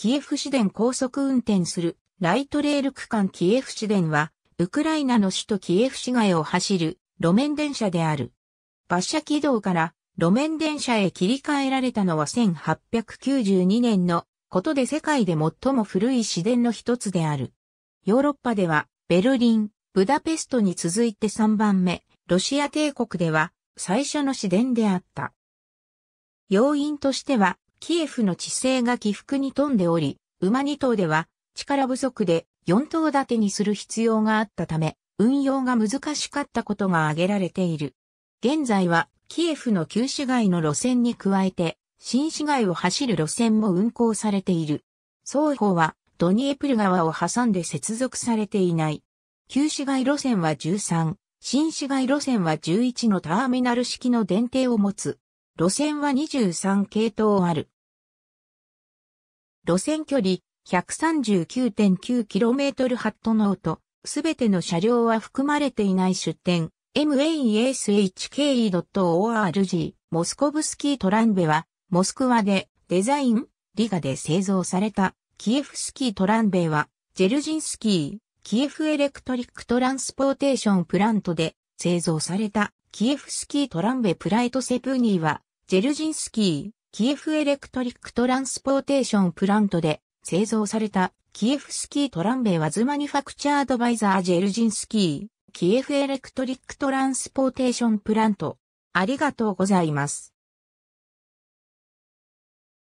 キエフ市電高速運転するライトレール区間キエフ市電は、ウクライナの首都キエフ市街を走る路面電車である。馬車軌道から路面電車へ切り替えられたのは1892年のことで世界で最も古い市電の一つである。ヨーロッパではベルリン、ブダペストに続いて3番目、ロシア帝国では最初の市電であった。要因としてはキエフの地勢が起伏に富んでおり、馬2頭では力不足で4頭立てにする必要があったため、運用が難しかったことが挙げられている。現在はキエフの旧市街の路線に加えて、新市街を走る路線も運行されている。双方はドニエプル川を挟んで接続されていない。旧市街路線は13、新市街路線は11のターミナル式の電停を持つ。路線は23系統ある。路線距離 139.9km ハットノート、すべての車両は含まれていない出店、maeshke.org、モスコブスキートランベは、モスクワでデザイン、リガで製造された、キエフスキートランベは、ジェルジンスキー、キエフエレクトリックトランスポーテーションプラントで製造された、キエフスキートランベプライトセプニーは、ジェルジンスキー、キエフエレクトリックトランスポーテーションプラントで製造されたキエフスキートランベイワズマニファクチャードバイザージェルジンスキー、キエフエレクトリックトランスポーテーションプラント。ありがとうございます。